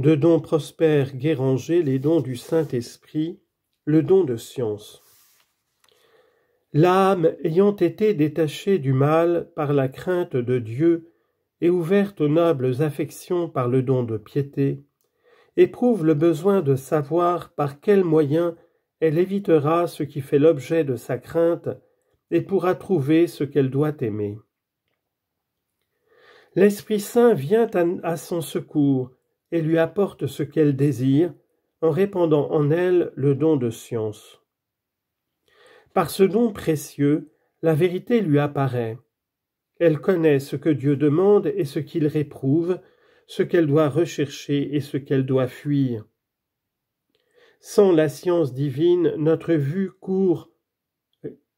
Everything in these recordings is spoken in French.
de dons prospères Guéranger, les dons du Saint-Esprit, le don de science. L'âme ayant été détachée du mal par la crainte de Dieu et ouverte aux nobles affections par le don de piété, éprouve le besoin de savoir par quels moyens elle évitera ce qui fait l'objet de sa crainte et pourra trouver ce qu'elle doit aimer. L'Esprit Saint vient à son secours et lui apporte ce qu'elle désire en répandant en elle le don de science. Par ce don précieux, la vérité lui apparaît. Elle connaît ce que Dieu demande et ce qu'il réprouve, ce qu'elle doit rechercher et ce qu'elle doit fuir. Sans la science divine, notre vue court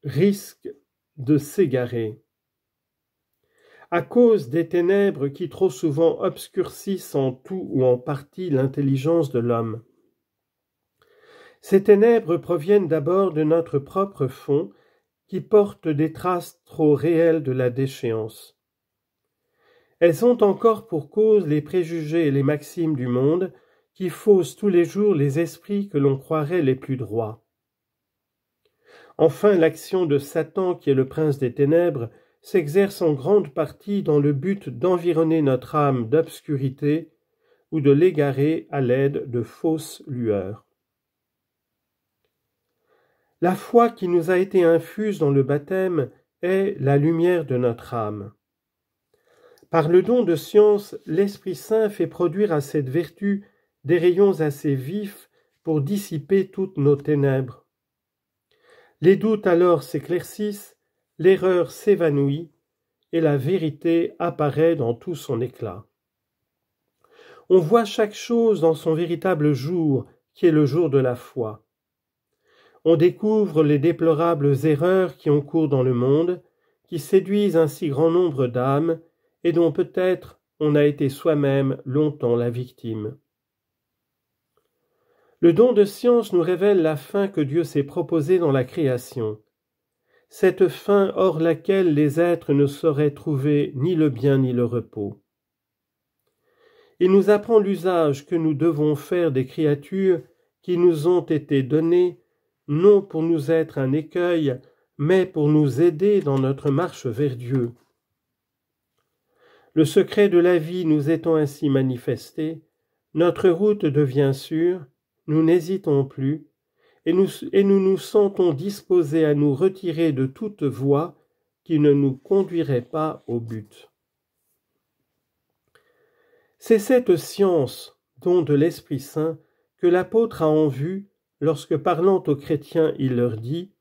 risque de s'égarer à cause des ténèbres qui trop souvent obscurcissent en tout ou en partie l'intelligence de l'homme. Ces ténèbres proviennent d'abord de notre propre fond, qui porte des traces trop réelles de la déchéance. Elles ont encore pour cause les préjugés et les maximes du monde, qui faussent tous les jours les esprits que l'on croirait les plus droits. Enfin l'action de Satan, qui est le prince des ténèbres, s'exerce en grande partie dans le but d'environner notre âme d'obscurité ou de l'égarer à l'aide de fausses lueurs. La foi qui nous a été infuse dans le baptême est la lumière de notre âme. Par le don de science, l'Esprit Saint fait produire à cette vertu des rayons assez vifs pour dissiper toutes nos ténèbres. Les doutes alors s'éclaircissent l'erreur s'évanouit et la vérité apparaît dans tout son éclat. On voit chaque chose dans son véritable jour, qui est le jour de la foi. On découvre les déplorables erreurs qui ont cours dans le monde, qui séduisent un si grand nombre d'âmes, et dont peut-être on a été soi-même longtemps la victime. Le don de science nous révèle la fin que Dieu s'est proposée dans la création cette fin hors laquelle les êtres ne sauraient trouver ni le bien ni le repos. Il nous apprend l'usage que nous devons faire des créatures qui nous ont été données, non pour nous être un écueil, mais pour nous aider dans notre marche vers Dieu. Le secret de la vie nous étant ainsi manifesté, notre route devient sûre, nous n'hésitons plus, et nous, nous sentons disposés à nous retirer de toute voie qui ne nous conduirait pas au but. C'est cette science, don de l'Esprit Saint, que l'apôtre a en vue lorsque parlant aux chrétiens il leur dit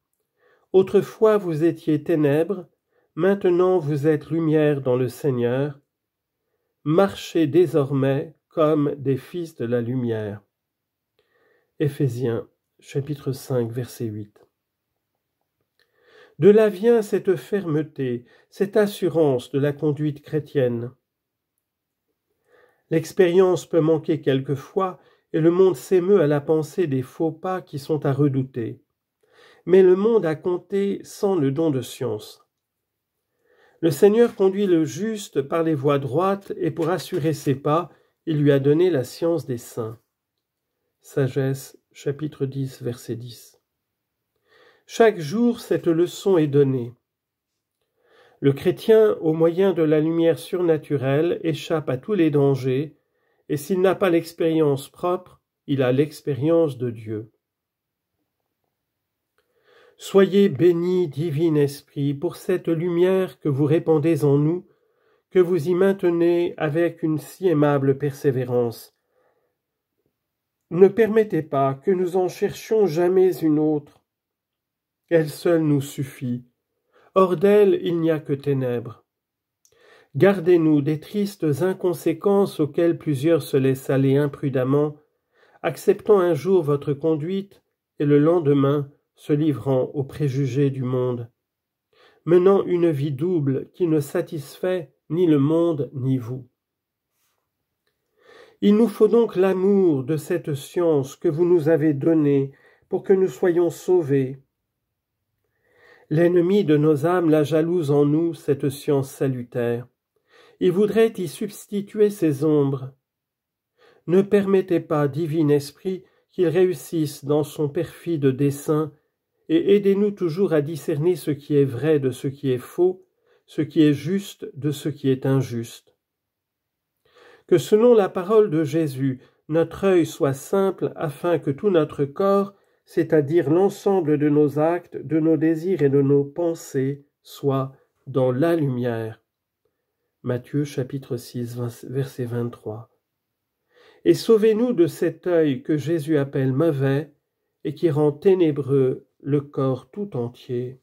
Autrefois vous étiez ténèbres, maintenant vous êtes lumière dans le Seigneur, marchez désormais comme des fils de la lumière chapitre 5, verset 8. De là vient cette fermeté, cette assurance de la conduite chrétienne. L'expérience peut manquer quelquefois et le monde s'émeut à la pensée des faux pas qui sont à redouter. Mais le monde a compté sans le don de science. Le Seigneur conduit le juste par les voies droites et pour assurer ses pas, il lui a donné la science des saints. Sagesse chapitre 10, verset 10. Chaque jour, cette leçon est donnée. Le chrétien, au moyen de la lumière surnaturelle, échappe à tous les dangers, et s'il n'a pas l'expérience propre, il a l'expérience de Dieu. Soyez béni, divin esprit, pour cette lumière que vous répandez en nous, que vous y maintenez avec une si aimable persévérance, ne permettez pas que nous en cherchions jamais une autre. Elle seule nous suffit. Hors d'elle, il n'y a que ténèbres. Gardez-nous des tristes inconséquences auxquelles plusieurs se laissent aller imprudemment, acceptant un jour votre conduite et le lendemain se livrant aux préjugés du monde, menant une vie double qui ne satisfait ni le monde ni vous. Il nous faut donc l'amour de cette science que vous nous avez donnée pour que nous soyons sauvés. L'ennemi de nos âmes la jalouse en nous, cette science salutaire. Il voudrait y substituer ses ombres. Ne permettez pas, divin esprit, qu'il réussisse dans son perfide dessein, et aidez-nous toujours à discerner ce qui est vrai de ce qui est faux, ce qui est juste de ce qui est injuste que selon la parole de Jésus, notre œil soit simple afin que tout notre corps, c'est-à-dire l'ensemble de nos actes, de nos désirs et de nos pensées, soit dans la lumière. Matthieu chapitre 6 verset 23. Et sauvez-nous de cet œil que Jésus appelle mauvais et qui rend ténébreux le corps tout entier.